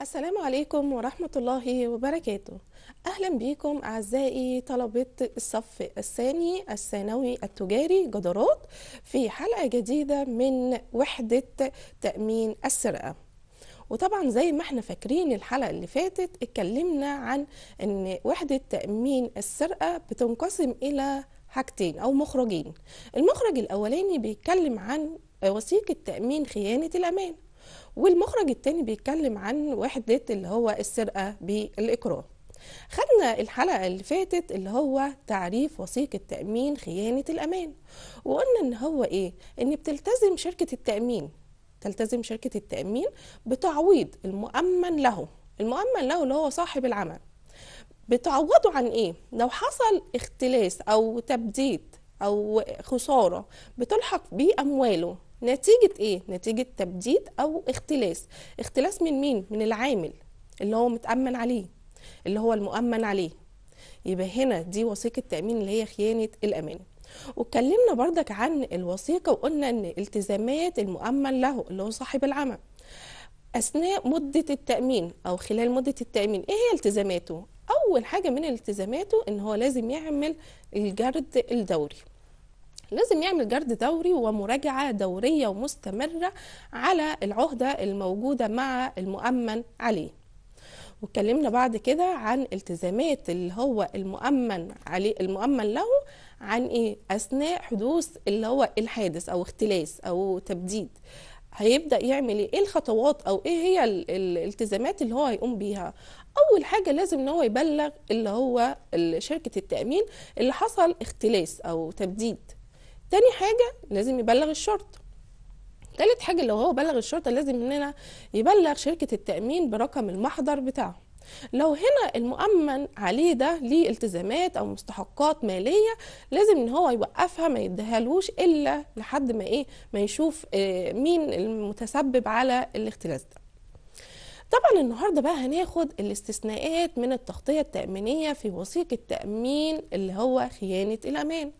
السلام عليكم ورحمة الله وبركاته أهلا بكم أعزائي طلبة الصف الثاني الثانوي التجاري جدارات في حلقة جديدة من وحدة تأمين السرقة وطبعا زي ما احنا فاكرين الحلقة اللي فاتت اتكلمنا عن ان وحدة تأمين السرقة بتنقسم إلى حاجتين أو مخرجين المخرج الأولاني بيتكلم عن وثيقة تأمين خيانة الأمان والمخرج الثاني بيتكلم عن وحدة اللي هو السرقة بالإكراه خدنا الحلقة اللي فاتت اللي هو تعريف وثيقة تأمين خيانة الأمان وقلنا إن هو إيه؟ إن بتلتزم شركة التأمين تلتزم شركة التأمين بتعويض المؤمن له المؤمن له اللي هو صاحب العمل بتعوضه عن إيه؟ لو حصل اختلاس أو تبديد أو خسارة بتلحق بأمواله نتيجة إيه؟ نتيجة تبديد أو اختلاس اختلاس من مين؟ من العامل اللي هو متأمن عليه اللي هو المؤمن عليه يبقى هنا دي وثيقة تأمين اللي هي خيانة الأمان واتكلمنا بردك عن الوثيقة وقلنا أن التزامات المؤمن له اللي هو صاحب العمل أثناء مدة التأمين أو خلال مدة التأمين إيه هي التزاماته؟ أول حاجة من التزاماته إن هو لازم يعمل الجرد الدوري لازم يعمل جرد دوري ومراجعة دورية ومستمرة على العهدة الموجودة مع المؤمن عليه واتكلمنا بعد كده عن التزامات اللي هو المؤمن عليه المؤمن له عن ايه اثناء حدوث اللي هو الحادث او اختلاس او تبديد هيبدا يعمل ايه, إيه الخطوات او ايه هي الالتزامات اللي هو هيقوم بيها اول حاجه لازم ان هو يبلغ اللي هو شركه التامين اللي حصل اختلاس او تبديد تاني حاجه لازم يبلغ الشرطه تالت حاجه لو هو بلغ الشرطه لازم اننا يبلغ شركه التامين برقم المحضر بتاعه لو هنا المؤمن عليه ده ليه التزامات او مستحقات ماليه لازم ان هو يوقفها ما يديهالوش الا لحد ما ايه ما يشوف آه، مين المتسبب على الاختلاس ده طبعا النهارده بقى هناخد الاستثناءات من التغطيه التامينيه في وثيقه التامين اللي هو خيانه الامان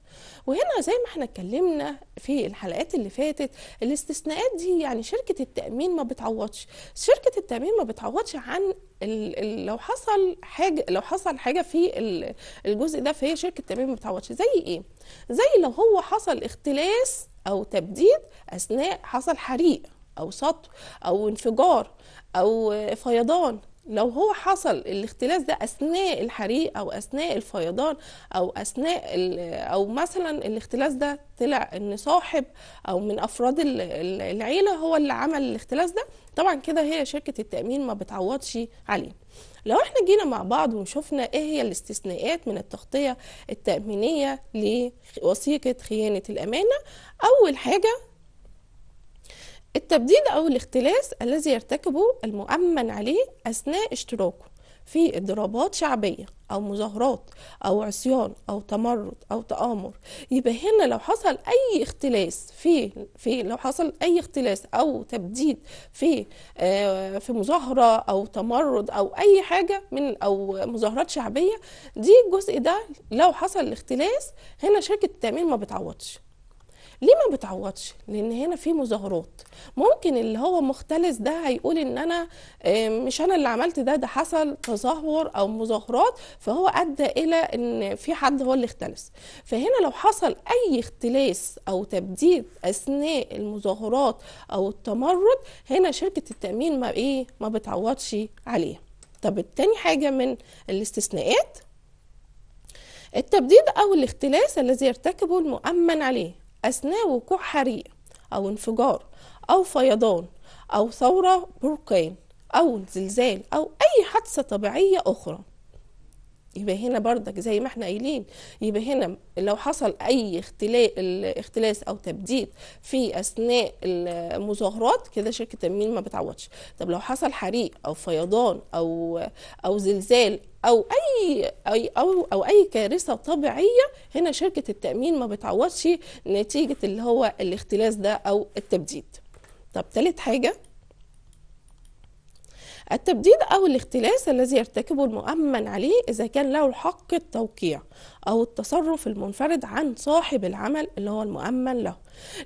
وهنا زي ما احنا اتكلمنا في الحلقات اللي فاتت الاستثناءات دي يعني شركه التامين ما بتعوضش شركه التامين ما بتعوضش عن لو حصل حاجه لو حصل حاجه في الجزء ده فهي شركه التامين ما بتعوضش زي ايه زي لو هو حصل اختلاس او تبديد اثناء حصل حريق او سطو او انفجار او فيضان لو هو حصل الاختلاس ده اثناء الحريق او اثناء الفيضان او اثناء او مثلا الاختلاس ده طلع ان صاحب او من افراد العيله هو اللي عمل الاختلاس ده طبعا كده هي شركه التامين ما بتعوضش عليه لو احنا جينا مع بعض وشفنا ايه هي الاستثناءات من التغطيه التامينيه لوثيقه خيانه الامانه اول حاجه التبديل أو الاختلاس الذي يرتكبه المؤمن عليه أثناء اشتراكه في اضرابات شعبية أو مظاهرات أو عصيان أو تمرد أو تآمر يبقى هنا لو حصل أي اختلاس في في لو حصل أي اختلاس أو تبديد في آه، في مظاهرة أو تمرد أو أي حاجة من أو مظاهرات شعبية دي الجزء ده لو حصل الاختلاس هنا شركة التأمين ما بتعوضش ليه ما بتعوضش لان هنا في مظاهرات ممكن اللي هو مختلس ده هيقول ان انا مش انا اللي عملت ده ده حصل تظاهر او مظاهرات فهو ادى الى ان في حد هو اللي اختلس فهنا لو حصل اي اختلاس او تبديد اثناء المظاهرات او التمرد هنا شركه التامين ما ايه ما بتعوضش عليه طب التاني حاجه من الاستثناءات التبديد أو الاختلاس الذي يرتكبه المؤمن عليه أثناء وقوع حريق أو انفجار أو فيضان أو ثورة بركان أو زلزال أو أي حادثة طبيعية أخرى يبقى هنا بردك زي ما احنا قايلين يبقى هنا لو حصل اي اختلاس او تبديد في اثناء المظاهرات كده شركه التامين ما بتعوضش طب لو حصل حريق او فيضان او او زلزال او اي اي او او اي كارثه طبيعيه هنا شركه التامين ما بتعوضش نتيجه اللي هو الاختلاس ده او التبديد طب ثالث حاجه التبديد أو الاختلاس الذي يرتكبه المؤمن عليه إذا كان له حق التوقيع أو التصرف المنفرد عن صاحب العمل اللي هو المؤمن له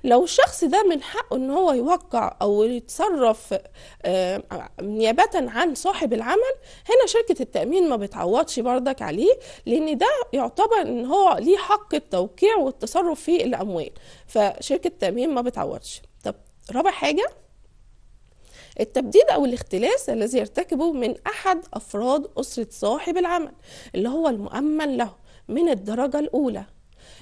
لو الشخص ده من حقه ان هو يوقع او يتصرف آه، نيابة عن صاحب العمل هنا شركة التأمين ما بتعوضش بردك عليه لان ده يعتبر ان هو ليه حق التوقيع والتصرف في الاموال فشركة التأمين ما بتعوضش طب رابع حاجة التبديد أو الاختلاس الذي يرتكبه من أحد أفراد أسرة صاحب العمل اللي هو المؤمن له من الدرجة الأولى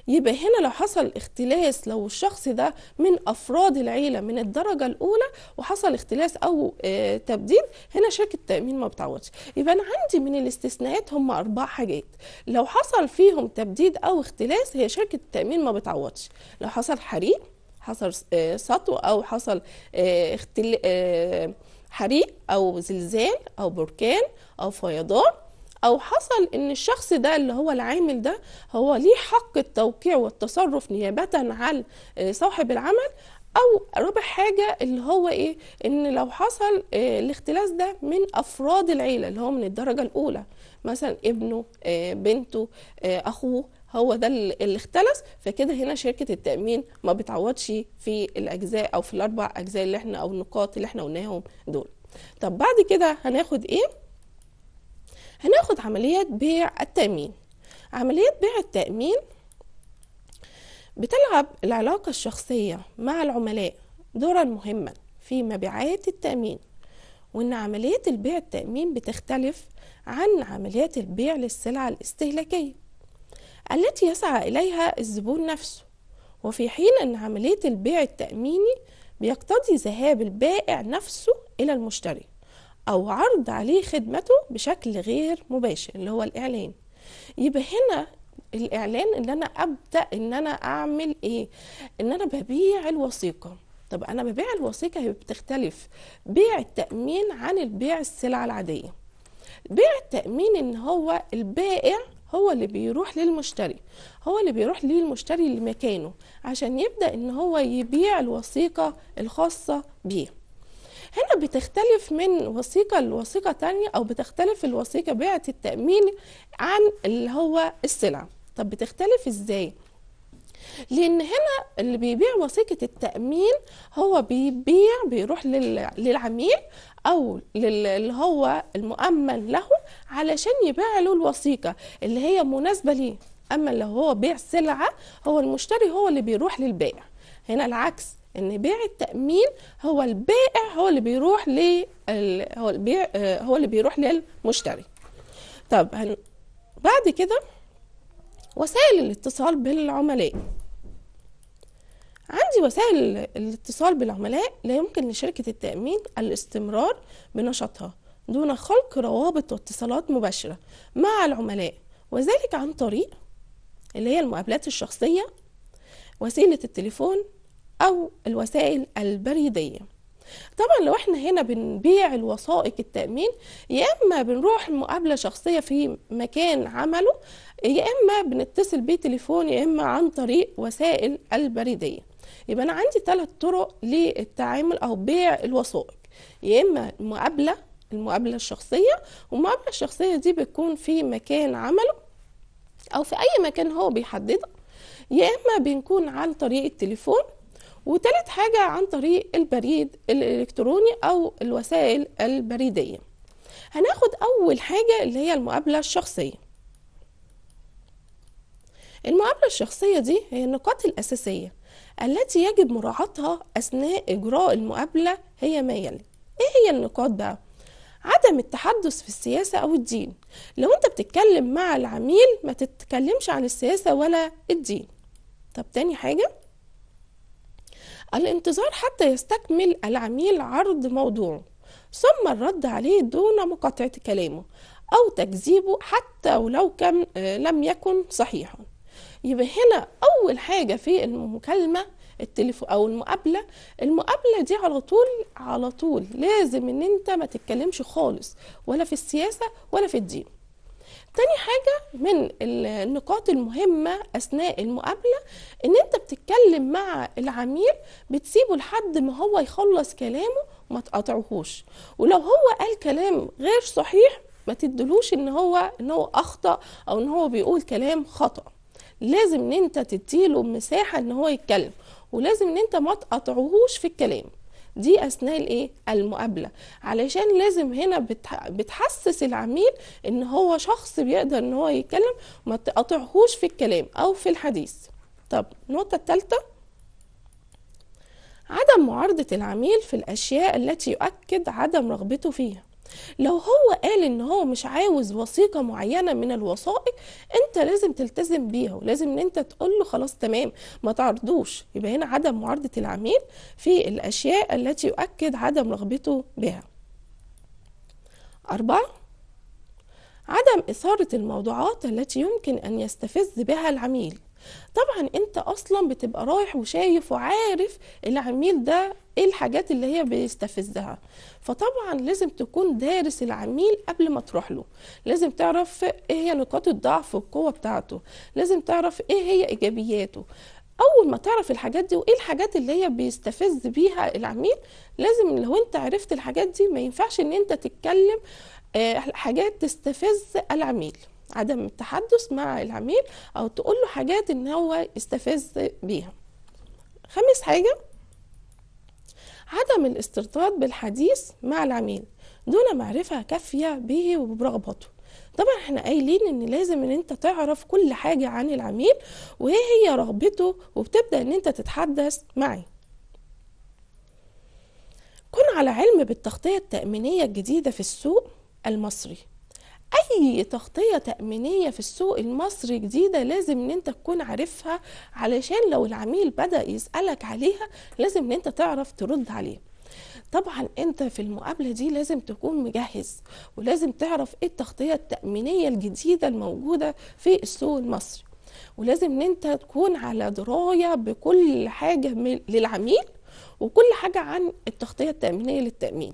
يبقى هنا لو حصل اختلاس لو الشخص ده من افراد العيله من الدرجه الاولى وحصل اختلاس او آه، تبديد هنا شركه التامين ما بتعوضش يبقى انا عندي من الاستثناءات هم اربع حاجات لو حصل فيهم تبديد او اختلاس هي شركه التامين ما بتعوضش لو حصل حريق حصل آه، سطو او حصل آه، اختل... آه، حريق او زلزال او بركان او فيضان او حصل ان الشخص ده اللي هو العامل ده هو ليه حق التوقيع والتصرف نيابه عن صاحب العمل او رابع حاجه اللي هو ايه ان لو حصل الاختلاس ده من افراد العيله اللي هو من الدرجه الاولى مثلا ابنه بنته اخوه هو ده اللي اختلس فكده هنا شركه التامين ما بتعوضش في الاجزاء او في الاربع اجزاء اللي احنا او النقاط اللي احنا قلناهم دول طب بعد كده هناخد ايه هناخد عمليات بيع التامين عمليات بيع التامين بتلعب العلاقه الشخصيه مع العملاء دورا مهما في مبيعات التامين وان عمليات البيع التامين بتختلف عن عمليات البيع للسلع الاستهلاكيه التي يسعى إليها الزبون نفسه وفي حين أن عملية البيع التأميني بيقتضي ذهاب البائع نفسه إلى المشتري أو عرض عليه خدمته بشكل غير مباشر اللي هو الإعلان يبقى هنا الإعلان إن أنا أبدأ إن أنا أعمل إيه؟ إن أنا ببيع الوثيقة طب أنا ببيع الوثيقة هي بتختلف بيع التأمين عن البيع السلع العادية بيع التأمين إن هو البائع هو اللي بيروح للمشتري هو اللي بيروح للمشتري لمكانه عشان يبدأ ان هو يبيع الوثيقة الخاصة بيه هنا بتختلف من وثيقة لوثيقة تانية أو بتختلف الوثيقة بيعة التأمين عن اللي هو السلع طب بتختلف ازاي؟ لان هنا اللي بيبيع وثيقه التامين هو بيبيع بيروح للعميل او اللي هو المؤمن له علشان يبيع له الوثيقه اللي هي مناسبه ليه اما لو هو بيع سلعه هو المشتري هو اللي بيروح للبائع هنا العكس ان بيع التامين هو البائع هو اللي بيروح ل هو البيع هو اللي بيروح للمشتري طب هن... بعد كده وسائل الاتصال بالعملاء عندي وسائل الاتصال بالعملاء لا يمكن لشركة التأمين الاستمرار بنشاطها دون خلق روابط واتصالات مباشرة مع العملاء وذلك عن طريق اللي هي المقابلات الشخصية وسيلة التليفون أو الوسائل البريدية طبعا لو احنا هنا بنبيع الوثائق التأمين يا إما بنروح مقابلة شخصية في مكان عمله يا إما بنتصل بيه تليفون يا إما عن طريق وسائل البريدية يبقى انا عندي ثلاث طرق للتعامل او بيع الوثائق يا اما المقابله المقابله الشخصيه والمقابله الشخصيه دي بتكون في مكان عمله او في اي مكان هو بيحدده يا اما بنكون عن طريق التليفون وتالت حاجه عن طريق البريد الالكتروني او الوسائل البريديه هناخد اول حاجه اللي هي المقابله الشخصيه المقابلة الشخصية دي هي النقاط الأساسية التي يجب مراعاتها أثناء إجراء المقابلة هي ما يلي إيه هي النقاط بقى؟ عدم التحدث في السياسة أو الدين لو أنت بتتكلم مع العميل ما تتكلمش عن السياسة ولا الدين طب تاني حاجة الانتظار حتى يستكمل العميل عرض موضوعه ثم الرد عليه دون مقاطعة كلامه أو تكذيبه حتى ولو كان آه، لم يكن صحيحا يبقى هنا اول حاجه في المكالمه التليفون او المقابله المقابله دي على طول على طول لازم ان انت ما تتكلمش خالص ولا في السياسه ولا في الدين تاني حاجة من النقاط المهمة أثناء المقابلة إن أنت بتتكلم مع العميل بتسيبه لحد ما هو يخلص كلامه ما تقاطعهوش ولو هو قال كلام غير صحيح ما تدلوش إن هو إن هو أخطأ أو إن هو بيقول كلام خطأ لازم ان انت تديله مساحه ان هو يتكلم ولازم ان انت ما تقاطعهوش في الكلام دي اثناء الايه المقابله علشان لازم هنا بتحسس العميل ان هو شخص بيقدر ان هو يتكلم ما تقاطعهوش في الكلام او في الحديث طب النقطه الثالثه عدم معارضه العميل في الاشياء التي يؤكد عدم رغبته فيها لو هو قال ان هو مش عاوز وثيقه معينه من الوثائق انت لازم تلتزم بيها ولازم ان انت تقول له خلاص تمام ما تعرضوش يبقى هنا عدم معارضه العميل في الاشياء التي يؤكد عدم رغبته بها أربعة عدم إثارة الموضوعات التي يمكن أن يستفز بها العميل طبعا انت اصلا بتبقى رايح وشايف وعارف العميل ده ايه الحاجات اللي هي بيستفزها فطبعا لازم تكون دارس العميل قبل ما تروح له لازم تعرف ايه هي نقاط الضعف والقوه بتاعته لازم تعرف ايه هي ايجابياته اول ما تعرف الحاجات دي وايه الحاجات اللي هي بيستفز بيها العميل لازم لو انت عرفت الحاجات دي ما ينفعش ان انت تتكلم آه، حاجات تستفز العميل عدم التحدث مع العميل او تقول له حاجات ان هو يستفز بيها خامس حاجه عدم الاسترطاد بالحديث مع العميل دون معرفه كافيه به وبرغبته طبعا احنا قايلين ان لازم ان انت تعرف كل حاجه عن العميل وايه هي رغبته وبتبدا ان انت تتحدث معاه كن على علم بالتغطيه التامينيه الجديده في السوق المصري اي تغطيه تامينيه في السوق المصري جديده لازم ان انت تكون عارفها علشان لو العميل بدا يسالك عليها لازم ان انت تعرف ترد عليه طبعا انت في المقابله دي لازم تكون مجهز ولازم تعرف ايه التغطيه التامينيه الجديده الموجوده في السوق المصري ولازم ان انت تكون على درايه بكل حاجه للعميل وكل حاجه عن التغطيه التامينيه للتامين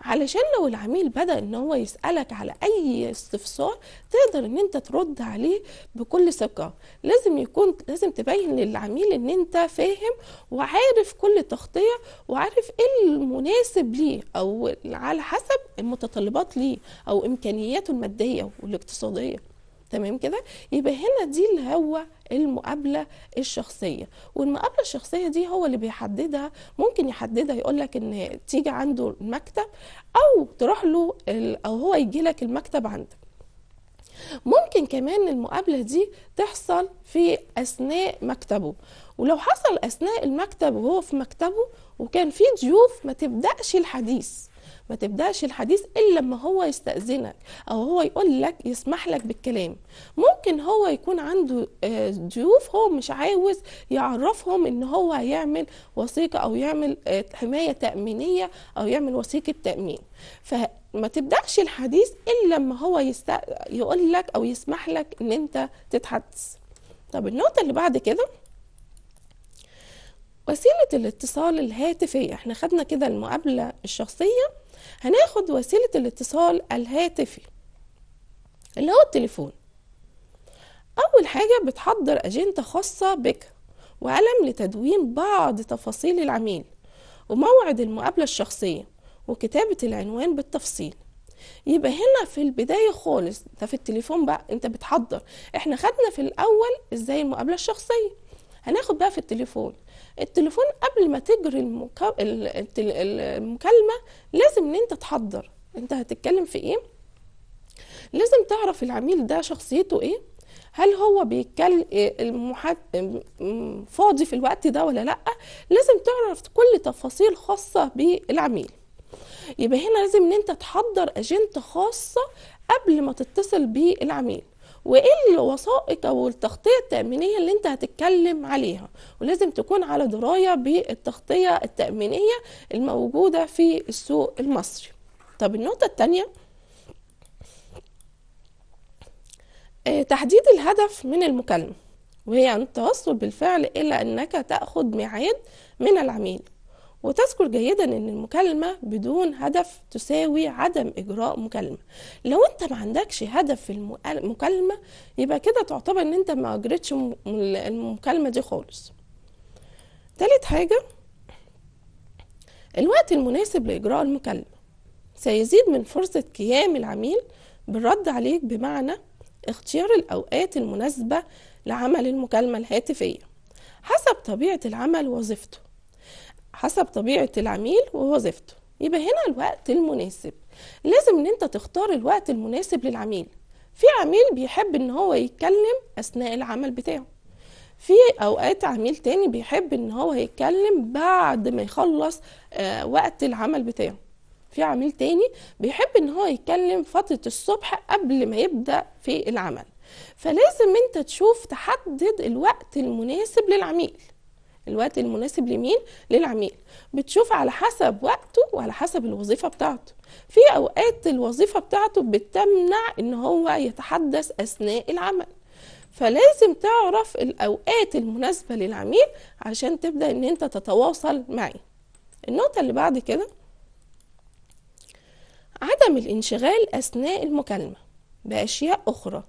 علشان لو العميل بدا ان هو يسالك على اي استفسار تقدر ان انت ترد عليه بكل ثقه لازم يكون لازم تبين للعميل ان انت فاهم وعارف كل تغطيه وعارف ايه المناسب ليه او على حسب المتطلبات ليه او امكانياته الماديه والاقتصاديه تمام كده يبقى هنا دي اللي هو المقابله الشخصيه والمقابله الشخصيه دي هو اللي بيحددها ممكن يحددها يقول لك ان تيجي عنده المكتب او تروح له او هو يجي لك المكتب عندك ممكن كمان المقابله دي تحصل في اثناء مكتبه ولو حصل اثناء المكتب وهو في مكتبه وكان في ضيوف ما تبداش الحديث ما تبداش الحديث الا لما هو يستاذنك او هو يقول لك يسمح لك بالكلام ممكن هو يكون عنده آه، ضيوف هو مش عاوز يعرفهم ان هو هيعمل وثيقه او يعمل آه، حمايه تامينيه او يعمل وثيقه تامين ف ما تبداش الحديث الا لما هو يست... يقول لك او يسمح لك ان انت تتحدث طب النقطه اللي بعد كده وسيلة الاتصال الهاتفية احنا خدنا كده المقابلة الشخصية هناخد وسيلة الاتصال الهاتفي اللي هو التليفون أول حاجة بتحضر أجندة خاصة بك وقلم لتدوين بعض تفاصيل العميل وموعد المقابلة الشخصية وكتابة العنوان بالتفصيل يبقى هنا في البداية خالص ده في التليفون بقى انت بتحضر احنا خدنا في الأول ازاي المقابلة الشخصية هناخد بقى في التليفون التليفون قبل ما تجري المكا... المكالمه لازم ان انت تحضر انت هتتكلم في ايه لازم تعرف العميل ده شخصيته ايه هل هو بيتكلم آه، المحاد... آه، فاضي في الوقت ده ولا لا لازم تعرف كل تفاصيل خاصه بالعميل يبقى هنا لازم ان انت تحضر اجنده خاصه قبل ما تتصل بالعميل وايه الوثائق او التغطيه التامينيه اللي انت هتتكلم عليها ولازم تكون على درايه بالتغطيه التامينيه الموجوده في السوق المصري طب النقطه الثانيه آه، تحديد الهدف من المكالمه وهي أن التوصل بالفعل إلى أنك تأخذ ميعاد من العميل وتذكر جيدا ان المكالمه بدون هدف تساوي عدم اجراء مكالمه لو انت ما عندكش هدف في المكالمه يبقى كده تعتبر ان انت ما اجريتش المكالمه دي خالص تالت حاجه الوقت المناسب لاجراء المكالمه سيزيد من فرصه قيام العميل بالرد عليك بمعنى اختيار الاوقات المناسبه لعمل المكالمه الهاتفيه حسب طبيعه العمل وظيفته حسب طبيعه العميل ووظيفته يبقى هنا الوقت المناسب لازم ان انت تختار الوقت المناسب للعميل في عميل بيحب ان هو يتكلم اثناء العمل بتاعه في اوقات عميل تاني بيحب ان هو يتكلم بعد ما يخلص آه، وقت العمل بتاعه في عميل تاني بيحب ان هو يتكلم فتره الصبح قبل ما يبدا في العمل فلازم انت تشوف تحدد الوقت المناسب للعميل الوقت المناسب لمين للعميل بتشوف على حسب وقته وعلى حسب الوظيفه بتاعته في اوقات الوظيفه بتاعته بتمنع ان هو يتحدث اثناء العمل فلازم تعرف الاوقات المناسبه للعميل عشان تبدا ان انت تتواصل معي النقطه اللي بعد كده عدم الانشغال اثناء المكالمه باشياء اخرى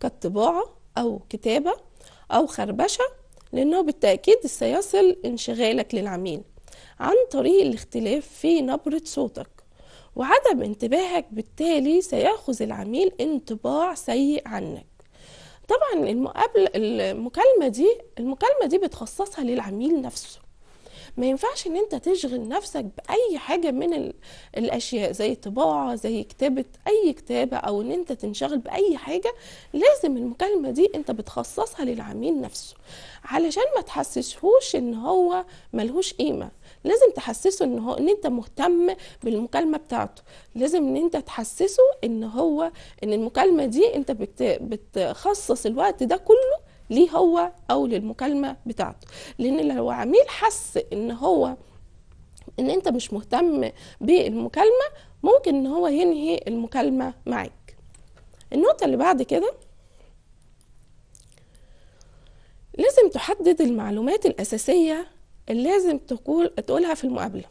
كالطباعه او كتابه او خربشه لأنه بالتأكيد سيصل انشغالك للعميل عن طريق الاختلاف في نبرة صوتك وعدم انتباهك بالتالي سيأخذ العميل انطباع سيء عنك طبعا المقابلة المكالمة دي المكالمة دي بتخصصها للعميل نفسه ما ينفعش ان انت تشغل نفسك باي حاجه من ال... الاشياء زي طباعه زي كتابه اي كتابه او ان انت تنشغل باي حاجه لازم المكالمه دي انت بتخصصها للعميل نفسه علشان ما تحسسهوش ان هو ملهوش قيمه لازم تحسسه ان هو ان انت مهتم بالمكالمه بتاعته لازم ان انت تحسسه ان هو ان المكالمه دي انت بت... بتخصص الوقت ده كله ليه هو او للمكالمه بتاعته لان لو عميل حس ان هو ان انت مش مهتم بالمكالمه ممكن ان هو ينهي المكالمه معاك النقطه اللي بعد كده لازم تحدد المعلومات الاساسيه اللي لازم تقول تقولها في المقابله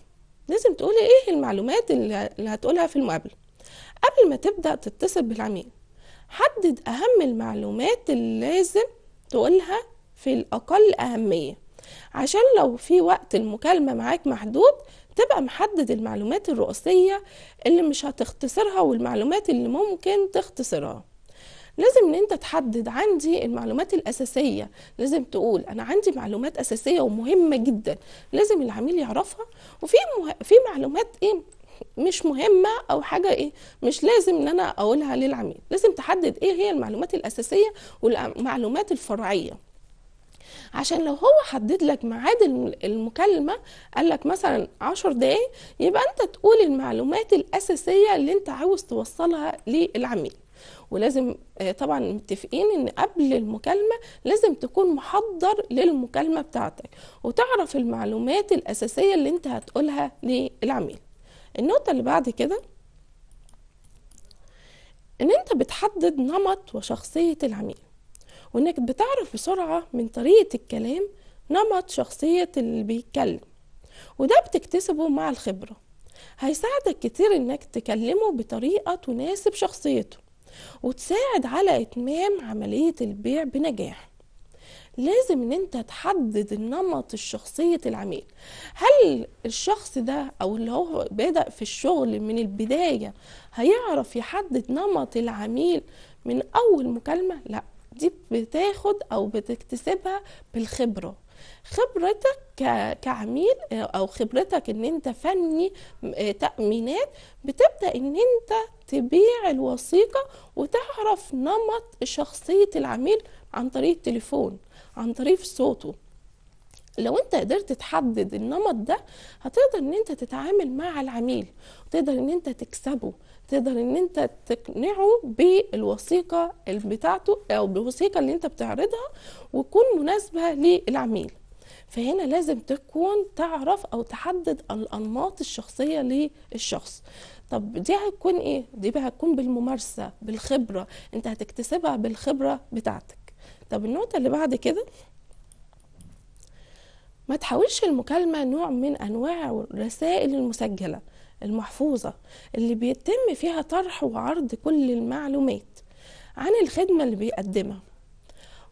لازم تقول ايه المعلومات اللي هتقولها في المقابله قبل ما تبدا تتصل بالعميل حدد اهم المعلومات اللي لازم تقولها في الأقل أهمية عشان لو في وقت المكالمة معاك محدود تبقى محدد المعلومات الرئيسية اللي مش هتختصرها والمعلومات اللي ممكن تختصرها لازم ان انت تحدد عندي المعلومات الاساسيه لازم تقول انا عندي معلومات اساسيه ومهمه جدا لازم العميل يعرفها وفي مه... في معلومات ايه مش مهمه او حاجه ايه مش لازم ان انا اقولها للعميل لازم تحدد ايه هي المعلومات الاساسيه والمعلومات الفرعيه عشان لو هو حدد لك ميعاد المكالمه قال لك مثلا عشر دقايق يبقى انت تقول المعلومات الاساسيه اللي انت عاوز توصلها للعميل ولازم آه، طبعا متفقين ان قبل المكالمه لازم تكون محضر للمكالمه بتاعتك وتعرف المعلومات الاساسيه اللي انت هتقولها للعميل النقطة اللي بعد كده ان انت بتحدد نمط وشخصية العميل وانك بتعرف بسرعة من طريقة الكلام نمط شخصية اللي بيتكلم وده بتكتسبه مع الخبرة هيساعدك كتير انك تكلمه بطريقة تناسب شخصيته وتساعد على اتمام عملية البيع بنجاح لازم ان انت تحدد النمط الشخصية العميل هل الشخص ده او اللي هو بدأ في الشغل من البداية هيعرف يحدد نمط العميل من اول مكالمة لا دي بتاخد او بتكتسبها بالخبرة خبرتك كعميل او خبرتك ان انت فني تأمينات بتبدأ ان انت تبيع الوثيقة وتعرف نمط شخصية العميل عن طريق التليفون عن طريق صوته لو انت قدرت تحدد النمط ده هتقدر ان انت تتعامل مع العميل وتقدر ان انت تكسبه تقدر ان انت تقنعه بالوثيقه بتاعته او بالوثيقه اللي انت بتعرضها وتكون مناسبه للعميل فهنا لازم تكون تعرف او تحدد الانماط الشخصيه للشخص طب دي هتكون ايه دي بقى هتكون بالممارسه بالخبره انت هتكتسبها بالخبره بتاعتك طب النقطة اللي بعد كده ما تحاولش المكالمة نوع من أنواع الرسائل المسجلة المحفوظة اللي بيتم فيها طرح وعرض كل المعلومات عن الخدمة اللي بيقدمها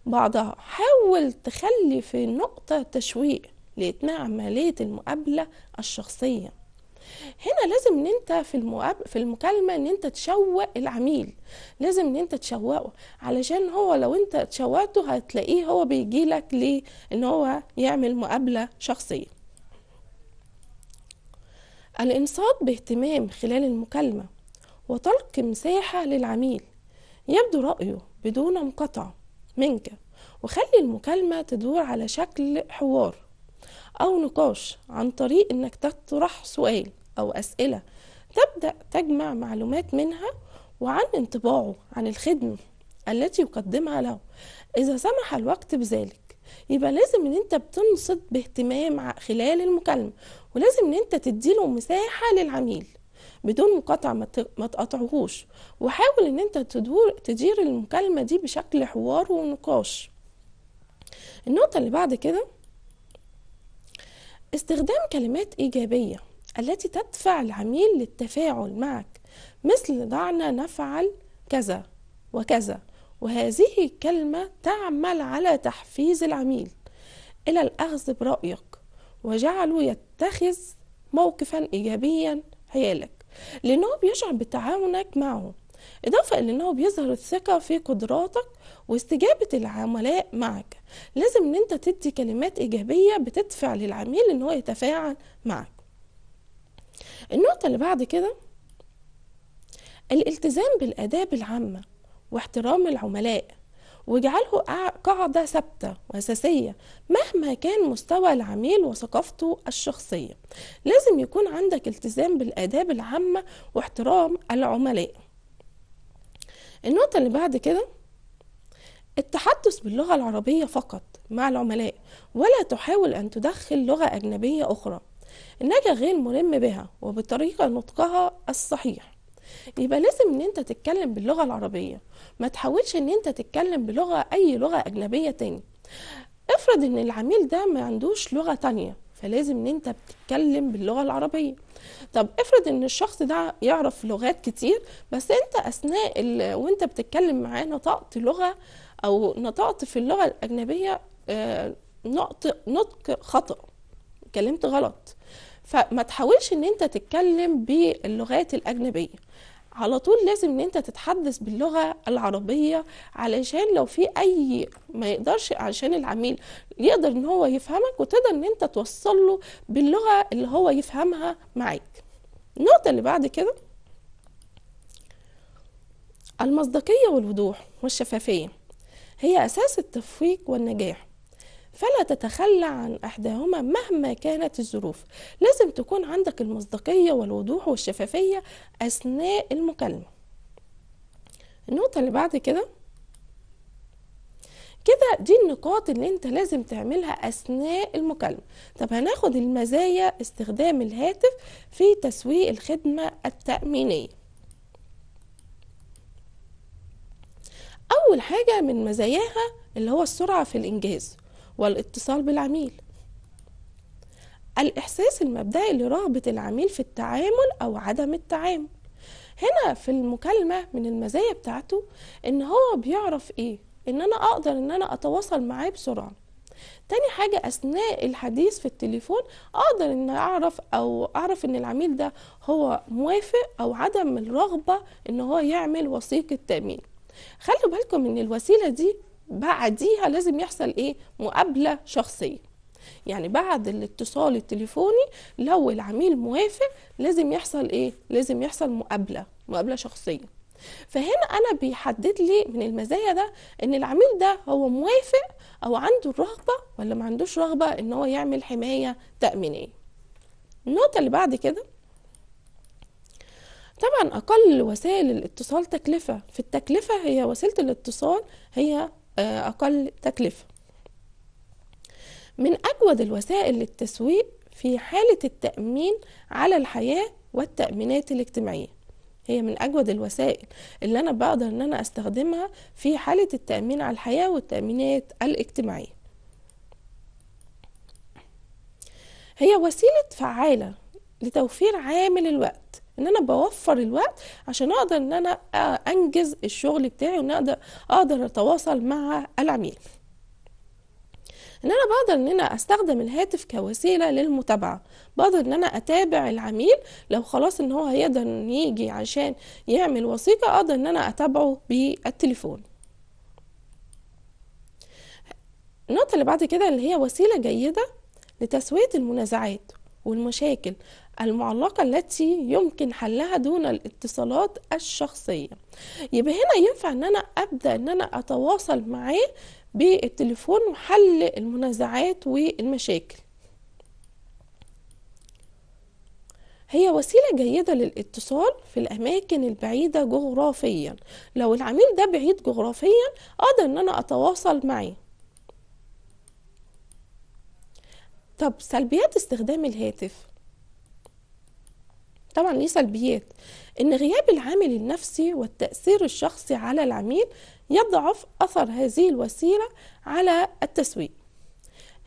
بعضها حاول تخلي في نقطة تشويق لإتمام عملية المقابلة الشخصية هنا لازم ان انت في المقاب في المكالمه ان انت تشوق العميل لازم ان انت تشوقه علشان هو لو انت تشوقته هتلاقيه هو بيجي لك ليه ان هو يعمل مقابله شخصيه الانصات باهتمام خلال المكالمه وطلق مساحه للعميل يبدو رايه بدون مقاطعة منك وخلي المكالمة تدور على شكل حوار أو نقاش عن طريق إنك تطرح سؤال أو أسئلة تبدأ تجمع معلومات منها وعن انطباعه عن الخدمة التي يقدمها له إذا سمح الوقت بذلك يبقى لازم ان انت بتنصت باهتمام خلال المكالمة ولازم ان انت تديله مساحة للعميل بدون مقاطعة ما تقطعهوش وحاول ان انت تدور تدير المكالمة دي بشكل حوار ونقاش النقطة اللي بعد كده استخدام كلمات إيجابية التي تدفع العميل للتفاعل معك مثل دعنا نفعل كذا وكذا وهذه الكلمة تعمل على تحفيز العميل إلى الأخذ برأيك وجعله يتخذ موقفا إيجابيا حيالك لأنه بيشعر بتعاونك معه إضافة إلى أنه بيظهر الثقة في قدراتك واستجابة العملاء معك لازم أن أنت تدي كلمات إيجابية بتدفع للعميل أنه يتفاعل معك النقطة اللي بعد كده الالتزام بالآداب العامة واحترام العملاء واجعله قاعدة ثابتة وأساسية مهما كان مستوى العميل وثقافته الشخصية لازم يكون عندك التزام بالآداب العامة واحترام العملاء النقطة اللي بعد كده التحدث باللغة العربية فقط مع العملاء ولا تحاول أن تدخل لغة أجنبية أخرى النجا غير ملم بها وبطريقة نطقها الصحيح يبقى لازم ان انت تتكلم باللغة العربية ما تحاولش ان انت تتكلم بلغة اي لغة اجنبية تاني افرض ان العميل ده ما عندوش لغة تانية فلازم ان انت بتتكلم باللغه العربيه طب افرض ان الشخص ده يعرف لغات كتير بس انت اثناء وانت بتتكلم معاه نطقت لغه او نطقت في اللغه الاجنبيه آه، نطق نطق خطا اتكلمت غلط فما تحاولش ان انت تتكلم باللغات الاجنبيه على طول لازم ان انت تتحدث باللغه العربيه علشان لو في اي ما يقدرش علشان العميل يقدر ان هو يفهمك وتقدر ان انت توصل له باللغه اللي هو يفهمها معاك النقطه اللي بعد كده المصداقيه والوضوح والشفافيه هي اساس التفويق والنجاح فلا تتخلى عن احداهما مهما كانت الظروف لازم تكون عندك المصداقيه والوضوح والشفافيه اثناء المكالمه النقطه اللي بعد كده كده دي النقاط اللي انت لازم تعملها اثناء المكالمه طب هناخد المزايا استخدام الهاتف في تسويق الخدمه التامينيه اول حاجه من مزاياها اللي هو السرعه في الانجاز والاتصال بالعميل الإحساس المبدئي لرغبة العميل في التعامل أو عدم التعامل هنا في المكالمة من المزايا بتاعته إن هو بيعرف إيه إن أنا أقدر إن أنا أتواصل معاه بسرعة تاني حاجة أثناء الحديث في التليفون أقدر إن أعرف أو أعرف إن العميل ده هو موافق أو عدم الرغبة إن هو يعمل وثيقة تأمين خلوا بالكم إن الوسيلة دي بعديها لازم يحصل ايه مقابله شخصيه يعني بعد الاتصال التليفوني لو العميل موافق لازم يحصل ايه لازم يحصل مقابله مقابله شخصيه فهنا انا بيحدد لي من المزايا ده ان العميل ده هو موافق او عنده الرغبه ولا ما عندوش رغبه ان هو يعمل حمايه تامينيه النقطه اللي بعد كده طبعا اقل وسائل الاتصال تكلفه في التكلفه هي وسيله الاتصال هي آه، أقل تكلفة من أجود الوسائل للتسويق في حالة التأمين على الحياة والتأمينات الاجتماعية هي من أجود الوسائل اللي أنا بقدر أن أنا أستخدمها في حالة التأمين على الحياة والتأمينات الاجتماعية هي وسيلة فعالة لتوفير عامل الوقت ان انا بوفر الوقت عشان اقدر ان انا آه، انجز الشغل بتاعي وان اقدر اقدر اتواصل مع العميل ان انا بقدر ان انا استخدم الهاتف كوسيله للمتابعه بقدر ان انا اتابع العميل لو خلاص ان هو هيقدر ان يجي عشان يعمل وثيقه اقدر ان انا اتابعه بالتليفون النقطه اللي بعد كده اللي هي وسيله جيده لتسويه المنازعات والمشاكل المعلقة التي يمكن حلها دون الاتصالات الشخصية يبقى هنا ينفع ان انا ابدأ ان انا اتواصل معاه بالتليفون وحل المنازعات والمشاكل هي وسيلة جيدة للاتصال في الأماكن البعيدة جغرافيا لو العميل ده بعيد جغرافيا أقدر أن أنا أتواصل معاه طب سلبيات استخدام الهاتف طبعا ليه سلبيات ان غياب العامل النفسي والتاثير الشخصي على العميل يضعف اثر هذه الوسيله على التسويق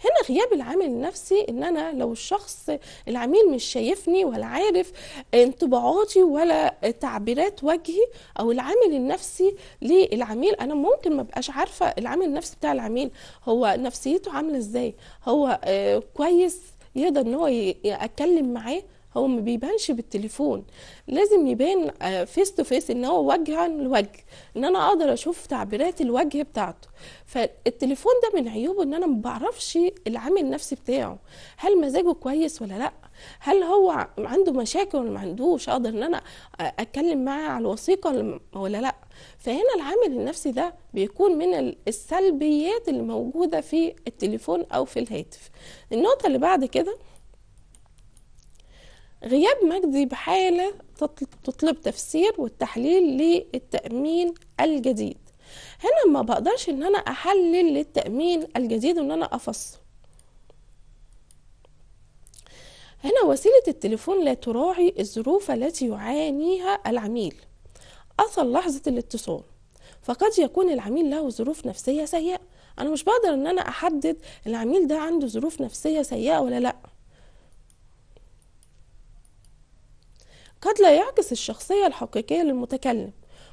هنا غياب العامل النفسي ان انا لو الشخص العميل مش شايفني ولا عارف انطباعاتي ولا تعبيرات وجهي او العامل النفسي للعميل انا ممكن ما بقاش عارفه العامل النفسي بتاع العميل هو نفسيته عامله ازاي هو آه، كويس يقدر ان هو اتكلم معاه هو ما بيبانش بالتليفون لازم يبان فيس تو فيس ان هو وجها لوجه ان انا اقدر اشوف تعبيرات الوجه بتاعته فالتليفون ده من عيوبه ان انا ما بعرفش العامل النفسي بتاعه هل مزاجه كويس ولا لا هل هو عنده مشاكل ولا ما عندوش اقدر ان انا آه، اتكلم معاه على الوثيقه ولا لا فهنا العامل النفسي ده بيكون من السلبيات اللي موجوده في التليفون او في الهاتف النقطه اللي بعد كده غياب مجدي بحالة تطلب تفسير والتحليل للتأمين الجديد هنا ما بقدرش ان انا احلل للتأمين الجديد وان انا افصل هنا وسيلة التليفون لا تراعي الظروف التي يعانيها العميل اصل لحظة الاتصال فقد يكون العميل له ظروف نفسية سيئة أنا مش بقدر إن أنا أحدد العميل ده عنده ظروف نفسية سيئة ولا لأ قد لا يعكس الشخصية الحقيقية للمتكلم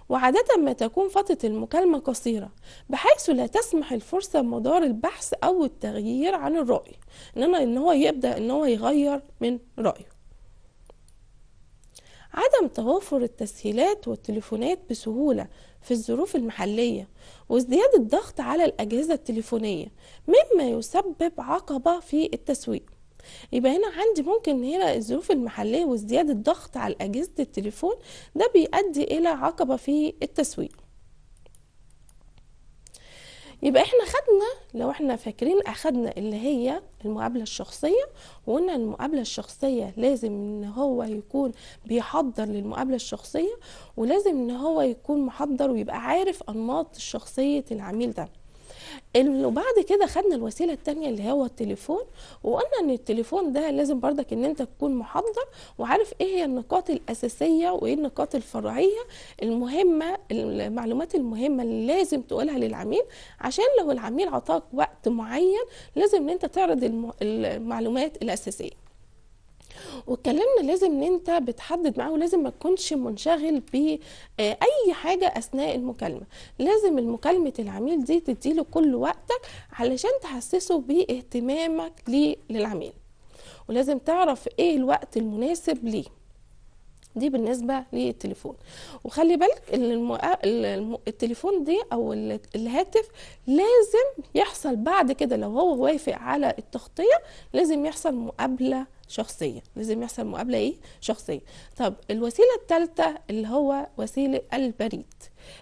وعادة ما تكون فترة المكالمة قصيرة بحيث لا تسمح الفرصة بمدار البحث أو التغيير عن الرأي إنما إن هو يبدأ إن هو يغير من رأيه عدم توافر التسهيلات والتليفونات بسهولة في الظروف المحلية وازدياد الضغط على الأجهزة التليفونية مما يسبب عقبة في التسويق يبقى هنا عندي ممكن هنا الظروف المحليه وازدياد الضغط على اجهزه التليفون ده بيؤدي الى عقبه في التسويق يبقى احنا خدنا لو احنا فاكرين اخدنا اللي هي المقابله الشخصيه وقلنا المقابله الشخصيه لازم ان هو يكون بيحضر للمقابله الشخصيه ولازم ان هو يكون محضر ويبقى عارف انماط شخصيه العميل ده انه بعد كده خدنا الوسيله الثانيه اللي هو التليفون وقلنا ان التليفون ده لازم بردك ان انت تكون محضر وعارف ايه هي النقاط الاساسيه وايه النقاط الفرعيه المهمه المعلومات المهمه اللي لازم تقولها للعميل عشان لو العميل عطاك وقت معين لازم ان انت تعرض المعلومات الاساسيه واتكلمنا لازم ان انت بتحدد معاه ولازم ما تكونش منشغل باي آه، حاجه اثناء المكالمه لازم المكالمه العميل دي تديله كل وقتك علشان تحسسه باهتمامك للعميل ولازم تعرف ايه الوقت المناسب ليه دي بالنسبه للتليفون وخلي بالك ان المو... التليفون دي او الهاتف لازم يحصل بعد كده لو هو وافق على التغطيه لازم يحصل مقابله شخصيه لازم يحصل مقابله ايه شخصيه طب الوسيله الثالثه اللي هو وسيله البريد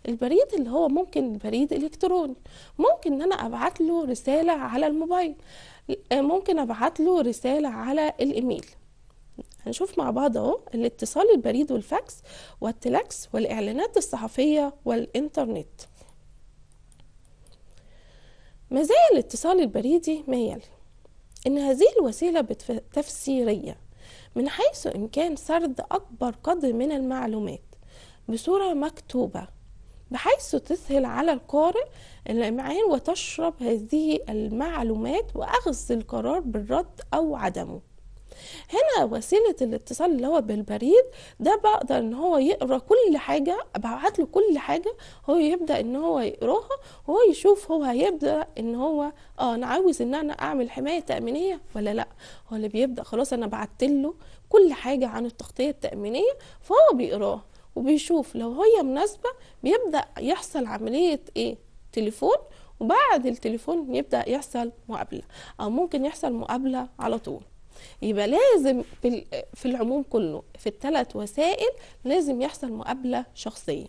البريد اللي هو ممكن بريد الكتروني ممكن ان انا ابعت له رساله على الموبايل ممكن ابعت له رساله على الايميل هنشوف مع بعض اهو الاتصال البريد والفاكس والتلاكس والاعلانات الصحفيه والانترنت مزايا الاتصال البريدي ما يلي ان هذه الوسيله تفسيريه من حيث امكان سرد اكبر قدر من المعلومات بصوره مكتوبه بحيث تسهل على القارئ الامعان وتشرب هذه المعلومات واخذ القرار بالرد او عدمه هنا وسيله الاتصال اللي هو بالبريد ده بقدر ان هو يقرا كل حاجه ابعت له كل حاجه هو يبدا ان هو يقراها هو يشوف هو هيبدا ان هو اه انا عاوز ان انا اعمل حمايه تامينيه ولا لا هو اللي بيبدا خلاص انا بعت له كل حاجه عن التغطيه التامينيه فهو بيقراها وبيشوف لو هي مناسبه بيبدا يحصل عمليه ايه تليفون وبعد التليفون يبدا يحصل مقابله او ممكن يحصل مقابله على طول يبقى لازم في العموم كله في الثلاث وسائل لازم يحصل مقابله شخصيه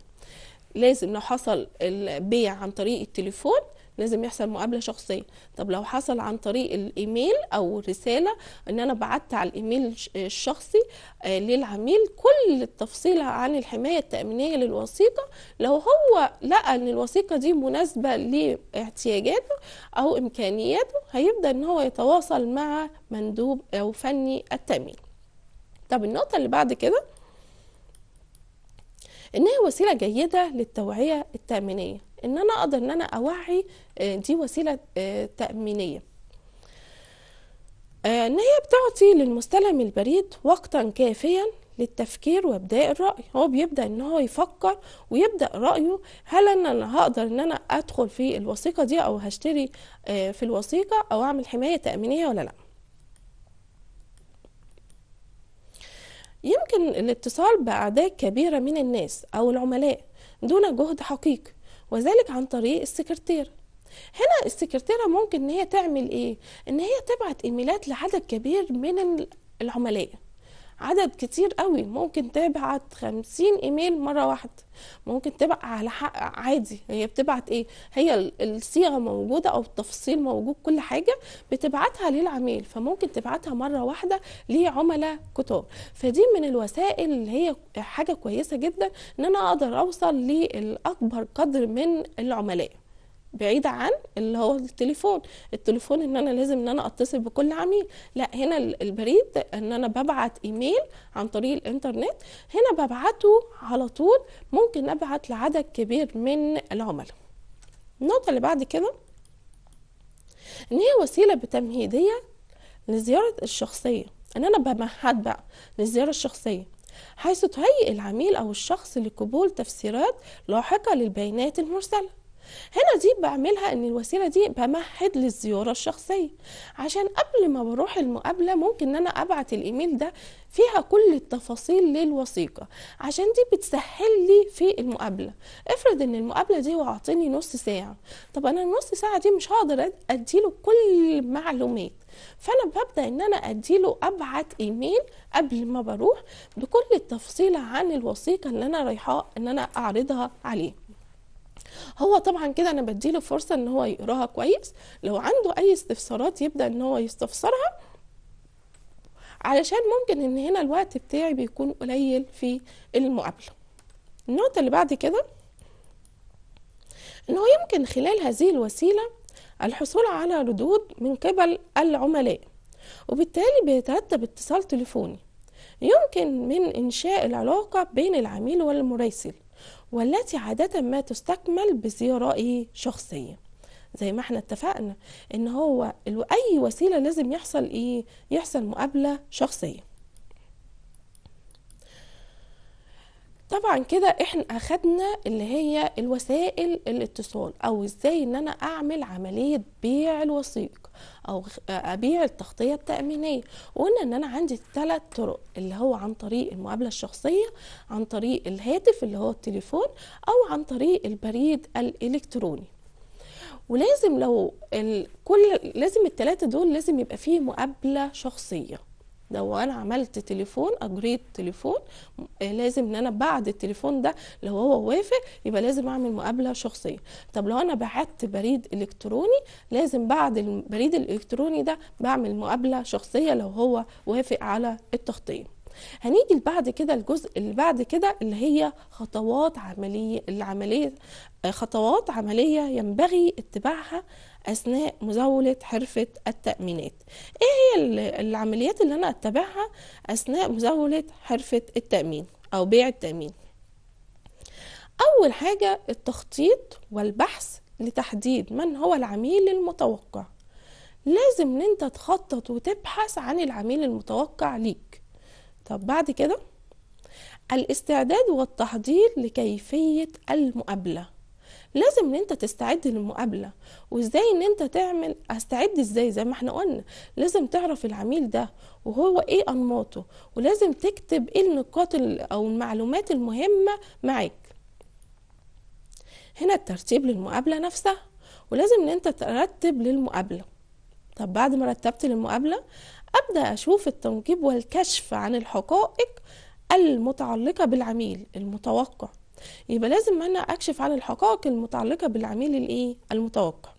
لازم لو حصل البيع عن طريق التليفون لازم يحصل مقابله شخصيه طب لو حصل عن طريق الايميل او رساله ان انا بعت على الايميل الشخصي آه، للعميل كل التفصيل عن الحمايه التامينيه للوثيقه لو هو لقى ان الوثيقه دي مناسبه لاحتياجاته او امكانياته هيبدا ان هو يتواصل مع مندوب او فني التامين طب النقطه اللي بعد كده انها وسيله جيده للتوعيه التامينيه ان انا اقدر ان انا اوعي آه، دي وسيله آه، تامينيه آه، ان هي بتعطي للمستلم البريد وقتا كافيا للتفكير وابداء الراي هو بيبدا ان هو يفكر ويبدا رايه هل ان انا هقدر ان انا ادخل في الوثيقه دي او هشتري في الوثيقه او اعمل حمايه تامينيه ولا لا يمكن الاتصال باعداد كبيره من الناس او العملاء دون جهد حقيقي وذلك عن طريق السكرتيرة هنا السكرتيرة ممكن ان هي تعمل ايه ان هي تبعت ايميلات لعدد كبير من العملاء عدد كتير قوي ممكن تبعت خمسين ايميل مرة واحدة ممكن تبعت على حق عادي هي بتبعت ايه هي الصيغة موجودة او التفصيل موجود كل حاجة بتبعتها للعميل فممكن تبعتها مرة واحدة لعملاء كتار فدي من الوسائل اللي هي حاجة كويسة جدا ان انا اقدر اوصل لاكبر قدر من العملاء بعيده عن اللي هو التليفون التليفون ان انا لازم ان انا اتصل بكل عميل لا هنا البريد ان انا ببعت ايميل عن طريق الانترنت هنا ببعته على طول ممكن ابعت لعدد كبير من العملاء النقطه اللي بعد كده ان هي وسيله بتمهيديه لزياره الشخصيه ان انا بمهد بقى للزياره الشخصيه حيث تهيئ العميل او الشخص لقبول تفسيرات لاحقه للبيانات المرسله هنا دي بعملها ان الوسيله دي بمهد للزياره الشخصيه عشان قبل ما بروح المقابله ممكن ان انا ابعت الايميل ده فيها كل التفاصيل للوثيقه عشان دي بتسهل لي في المقابله افرض ان المقابله دي وعطيني نص ساعه طب انا النص ساعه دي مش هقدر اديله كل معلومات فانا ببدا ان انا اديله ابعت ايميل قبل ما بروح بكل التفصيل عن الوثيقه اللي انا رايحه ان انا اعرضها عليه هو طبعا كده انا بديله فرصه ان هو يقراها كويس لو عنده اي استفسارات يبدا ان هو يستفسرها علشان ممكن ان هنا الوقت بتاعي بيكون قليل في المقابله النقطه اللي بعد كده انه يمكن خلال هذه الوسيله الحصول على ردود من قبل العملاء وبالتالي بيترتب اتصال تليفوني يمكن من انشاء العلاقه بين العميل والمراسل والتي عادة ما تستكمل بزيارة شخصية زي ما احنا اتفقنا ان هو اي وسيله لازم يحصل ايه يحصل مقابله شخصيه طبعا كده احنا اخدنا اللي هي الوسائل الاتصال او ازاي ان انا اعمل عمليه بيع الوثيق او ابيع التغطيه التامينيه وقلنا ان انا عندي ثلاث طرق اللي هو عن طريق المقابله الشخصيه عن طريق الهاتف اللي هو التليفون او عن طريق البريد الالكتروني ولازم لو كل لازم الثلاثه دول لازم يبقى فيه مقابله شخصيه لو انا عملت تليفون اجريت تليفون آه، لازم ان انا بعد التليفون ده لو هو وافق يبقى لازم اعمل مقابله شخصيه طب لو انا بعت بريد الكتروني لازم بعد البريد الالكتروني ده بعمل مقابله شخصيه لو هو وافق على التخطيط هنيجي بعد كده الجزء اللي بعد كده اللي هي خطوات عمليه العمليه آه، خطوات عمليه ينبغي اتباعها أثناء مزاولة حرفة التأمينات إيه هي العمليات اللي أنا أتبعها أثناء مزاولة حرفة التأمين أو بيع التأمين أول حاجة التخطيط والبحث لتحديد من هو العميل المتوقع لازم ان انت تخطط وتبحث عن العميل المتوقع ليك طب بعد كده الاستعداد والتحضير لكيفية المقابلة لازم ان انت تستعد للمقابله وازاي ان انت تعمل استعد ازاي زي ما احنا قلنا لازم تعرف العميل ده وهو ايه انماطه ولازم تكتب ايه النقاط او المعلومات المهمه معاك هنا الترتيب للمقابله نفسها ولازم ان انت ترتب للمقابله طب بعد ما رتبت للمقابله ابدا اشوف التنقيب والكشف عن الحقائق المتعلقه بالعميل المتوقع يبقى لازم انا اكشف عن الحقائق المتعلقه بالعميل الايه المتوقع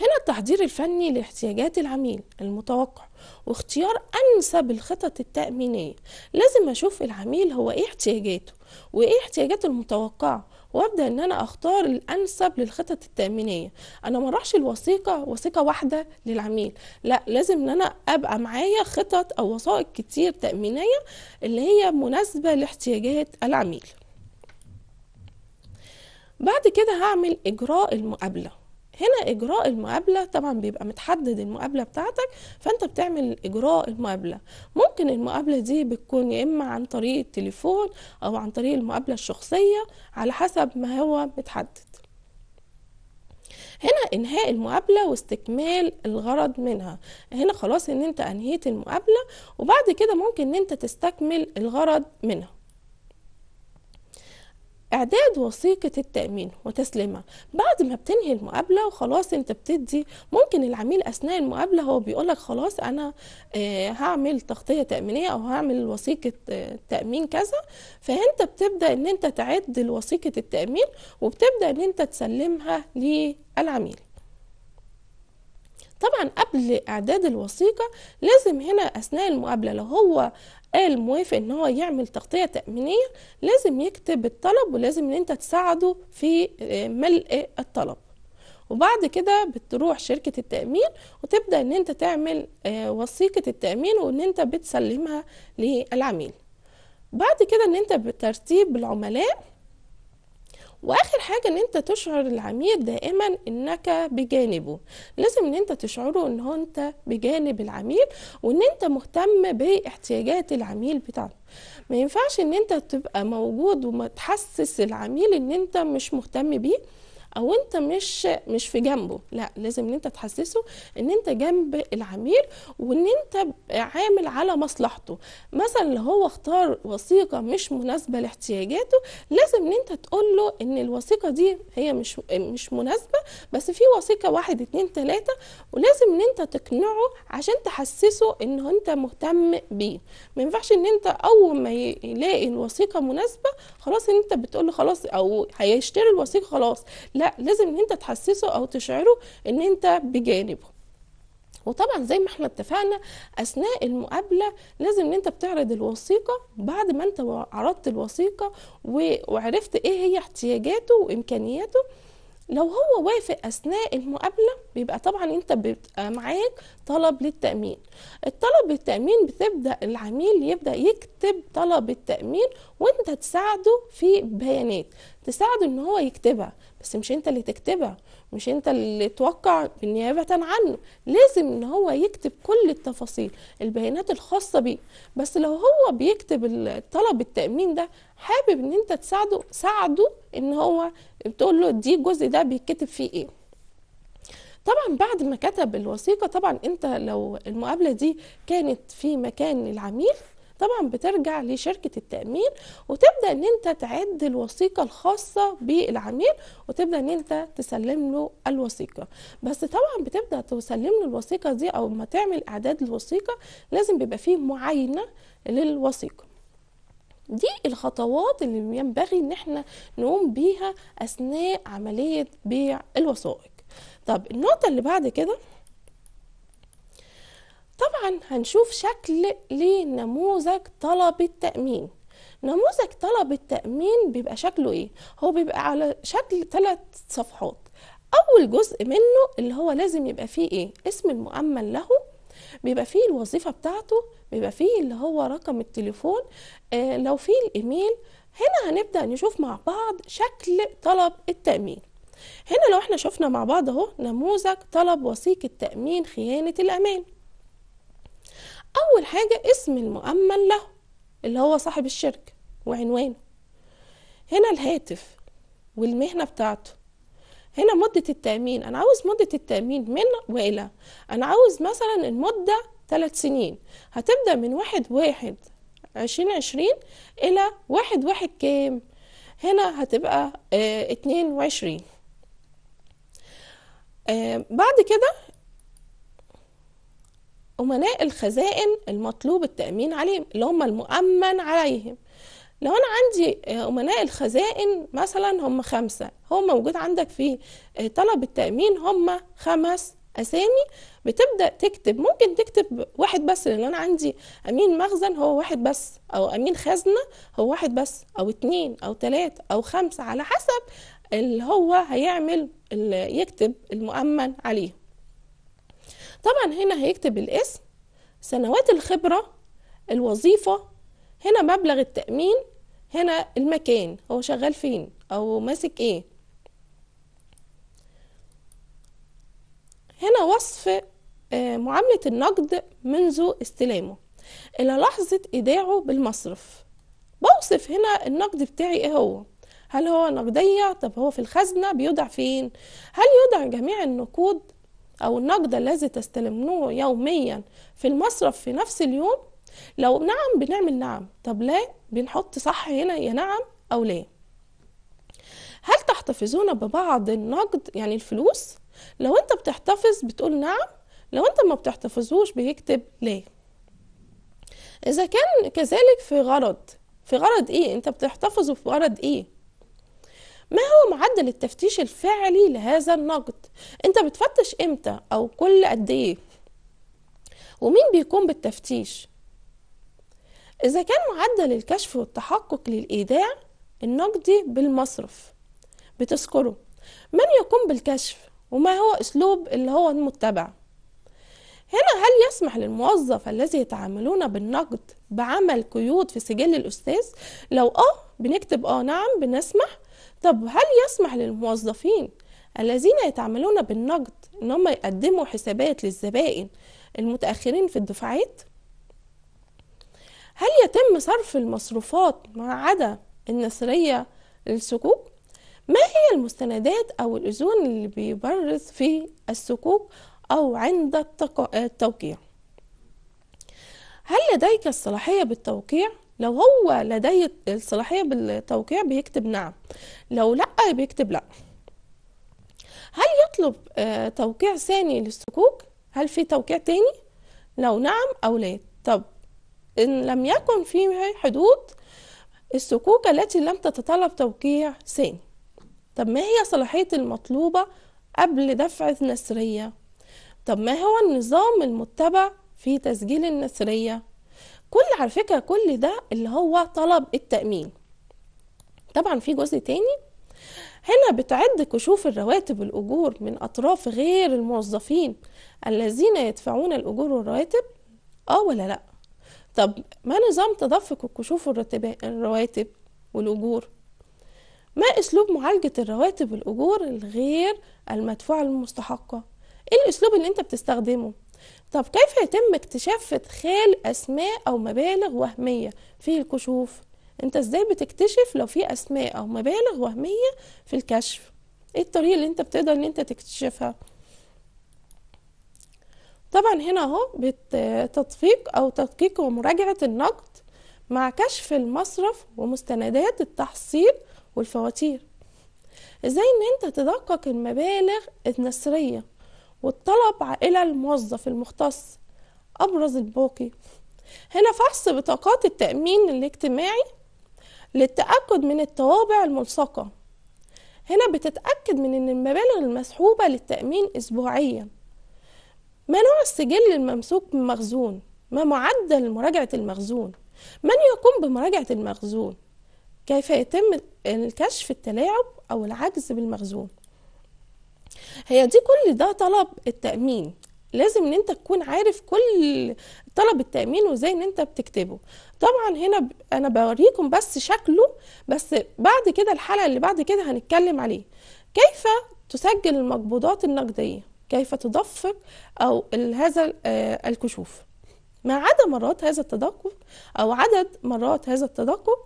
هنا التحضير الفني لاحتياجات العميل المتوقع واختيار انسب الخطط التامينيه لازم اشوف العميل هو ايه احتياجاته وايه احتياجاته المتوقعه وابدا ان انا اختار الانسب للخطط التامينيه انا ما اروحش الوثيقه وثيقه واحده للعميل لا لازم ان انا ابقى معايا خطط او وثائق كتير تامينيه اللي هي مناسبه لاحتياجات العميل بعد كده هعمل اجراء المقابله هنا اجراء المقابله طبعا بيبقى متحدد المقابله بتاعتك فانت بتعمل اجراء المقابله ممكن المقابله دي بتكون يا اما عن طريق التليفون او عن طريق المقابله الشخصيه على حسب ما هو متحدد هنا انهاء المقابله واستكمال الغرض منها هنا خلاص ان انت انهيت المقابله وبعد كده ممكن ان انت تستكمل الغرض منها إعداد وثيقة التأمين وتسليمها بعد ما بتنهي المقابلة وخلاص أنت بتدي ممكن العميل أثناء المقابلة هو بيقولك خلاص أنا آه، هعمل تغطية تأمينية أو هعمل وثيقة آه، تأمين كذا فأنت بتبدأ أن أنت تعد وثيقة التأمين وبتبدأ أن أنت تسلمها للعميل طبعا قبل اعداد الوثيقه لازم هنا اثناء المقابله لو هو قال موافق ان هو يعمل تغطيه تامينيه لازم يكتب الطلب ولازم ان انت تساعده في آه، ملء الطلب وبعد كده بتروح شركة التأمين وتبدأ ان انت تعمل آه، وثيقة التأمين وان انت بتسلمها للعميل بعد كده ان انت بترتيب العملاء واخر حاجه ان انت تشعر العميل دائما انك بجانبه لازم ان انت تشعره ان هو انت بجانب العميل وان انت مهتم باحتياجات العميل بتاعته ما ينفعش ان انت تبقى موجود وما تحسس العميل ان انت مش مهتم بيه او انت مش مش في جنبه لا لازم ان انت تحسسه ان انت جنب العميل وان انت عامل على مصلحته مثلا لو هو اختار وثيقه مش مناسبه لاحتياجاته لازم ان انت تقول له ان الوثيقه دي هي مش مش مناسبه بس في وثيقه واحد اتنين تلاته ولازم ان انت تقنعه عشان تحسسه ان انت مهتم بيه ما ينفعش ان انت اول ما يلاقي الوثيقه مناسبه خلاص ان انت بتقول له خلاص او هيشتري الوثيقه خلاص لا لازم ان انت تحسسه او تشعره ان انت بجانبه وطبعا زي ما احنا اتفقنا اثناء المقابله لازم ان انت بتعرض الوثيقه بعد ما انت عرضت الوثيقه وعرفت ايه هي احتياجاته وامكانياته لو هو وافق اثناء المقابله بيبقى طبعا انت بيبقى معاك طلب للتامين الطلب للتامين بتبدا العميل يبدا يكتب طلب التامين وانت تساعده في بيانات تساعده ان هو يكتبها بس مش انت اللي تكتبها مش انت اللي توقع بالنيابة عنه لازم ان هو يكتب كل التفاصيل البيانات الخاصة بيه بس لو هو بيكتب طلب التأمين ده حابب ان انت تساعده ساعده ان هو بتقول له دي الجزء ده بيتكتب فيه ايه طبعا بعد ما كتب الوثيقة طبعا انت لو المقابلة دي كانت في مكان العميل طبعا بترجع لشركه التامين وتبدا ان انت تعد الوثيقه الخاصه بالعميل وتبدا ان انت تسلم له الوثيقه بس طبعا بتبدا تسلم له الوثيقه دي او ما تعمل اعداد الوثيقه لازم بيبقى فيه معاينه للوثيقه دي الخطوات اللي ينبغي ان احنا نقوم بيها اثناء عمليه بيع الوثائق طب النقطه اللي بعد كده طبعا هنشوف شكل لنموذج طلب التأمين نموذج طلب التأمين بيبقى شكله ايه؟ هو بيبقى على شكل ثلاث صفحات أول جزء منه اللي هو لازم يبقى فيه ايه؟ اسم المؤمن له بيبقى فيه الوظيفة بتاعته بيبقى فيه اللي هو رقم التليفون آه لو فيه الإيميل هنا هنبدأ نشوف مع بعض شكل طلب التأمين هنا لو احنا شفنا مع بعض اهو نموذج طلب وثيقة تأمين خيانة الأمان أول حاجة اسم المؤمن له اللي هو صاحب الشركة وعنوانه هنا الهاتف والمهنة بتاعته هنا مدة التأمين أنا عاوز مدة التأمين من وإلى أنا عاوز مثلا المدة ثلاث سنين هتبدأ من واحد واحد عشرين عشرين إلى واحد واحد كام هنا هتبقى آه، اتنين وعشرين آه، بعد كده أمناء الخزائن المطلوب التأمين عليهم اللي هم المؤمن عليهم لو أنا عندي آه، أمناء الخزائن مثلا هم خمسة هم موجود عندك في آه، طلب التأمين هم خمس أسامي بتبدأ تكتب ممكن تكتب واحد بس لأن أنا عندي أمين مخزن هو واحد بس أو أمين خزنة هو واحد بس أو اتنين أو تلاتة أو خمسة على حسب اللي هو هيعمل اللي يكتب المؤمن عليه طبعا هنا هيكتب الاسم سنوات الخبرة الوظيفة هنا مبلغ التأمين هنا المكان هو شغال فين أو ماسك إيه هنا وصف آه، معاملة النقد منذ استلامه إلى لحظة إيداعه بالمصرف بوصف هنا النقد بتاعي إيه هو هل هو نقدية طب هو في الخزنة بيوضع فين هل يوضع جميع النقود أو النقد الذي تستلمونه يوميا في المصرف في نفس اليوم لو نعم بنعمل نعم طب لا بنحط صح هنا يا نعم أو لا هل تحتفظون ببعض النقد يعني الفلوس لو انت بتحتفظ بتقول نعم لو انت ما بتحتفظوش بيكتب لا اذا كان كذلك في غرض في غرض ايه انت بتحتفظه في غرض ايه ما هو معدل التفتيش الفعلي لهذا النقد انت بتفتش امتى او كل قد ايه ومين بيقوم بالتفتيش اذا كان معدل الكشف والتحقق للايداع النقدي بالمصرف بتذكره من يقوم بالكشف وما هو اسلوب اللي هو المتبع هنا هل يسمح للموظف الذي يتعاملون بالنقد بعمل قيود في سجل الاستاذ لو اه بنكتب اه نعم بنسمح طب هل يسمح للموظفين الذين يتعاملون بالنقد ان هم يقدموا حسابات للزبائن المتاخرين في الدفعات هل يتم صرف المصروفات ما عدا النصريه للسكوك ما هي المستندات او الاذون اللي بيبرز في السكوك او عند التوقيع هل لديك الصلاحيه بالتوقيع لو هو لديه الصلاحية بالتوقيع بيكتب نعم لو لا بيكتب لا هل يطلب آه، توقيع ثاني للسكوك هل في توقيع تاني لو نعم أو لا طب إن لم يكن في حدود السكوك التي لم تتطلب توقيع ثاني طب ما هي صلاحية المطلوبة قبل دفع النسرية طب ما هو النظام المتبع في تسجيل النسرية كل على فكره كل ده اللي هو طلب التامين طبعا في جزء تاني هنا بتعد كشوف الرواتب والأجور من أطراف غير الموظفين الذين يدفعون الأجور والرواتب آه ولا لأ طب ما نظام تدفق الكشوف الرواتب والأجور ما أسلوب معالجة الرواتب والأجور الغير المدفوعة المستحقة إيه الأسلوب اللي أنت بتستخدمه طب كيف يتم اكتشاف ادخال اسماء او مبالغ وهميه في الكشوف انت ازاي بتكتشف لو في اسماء او مبالغ وهميه في الكشف ايه الطريقه اللي انت بتقدر ان انت تكتشفها طبعا هنا اهو بتطبيق او تدقيق ومراجعه النقد مع كشف المصرف ومستندات التحصيل والفواتير ازاي ان انت تدقق المبالغ النسريه والطلب إلى الموظف المختص أبرز الباقي هنا فحص بطاقات التأمين الاجتماعي للتأكد من الطوابع الملصقة هنا بتتأكد من أن المبالغ المسحوبة للتأمين أسبوعيا ما نوع السجل الممسوك من مخزون ما معدل مراجعة المخزون من يقوم بمراجعة المخزون كيف يتم الكشف التلاعب أو العجز بالمخزون هي دي كل ده طلب التامين لازم ان انت تكون عارف كل طلب التامين وازاي ان انت بتكتبه طبعا هنا انا بوريكم بس شكله بس بعد كده الحلقه اللي بعد كده هنتكلم عليه كيف تسجل المقبوضات النقديه كيف تدفق او هذا آه، الكشوف ما عدا مرات هذا التدقق او عدد مرات هذا التدقق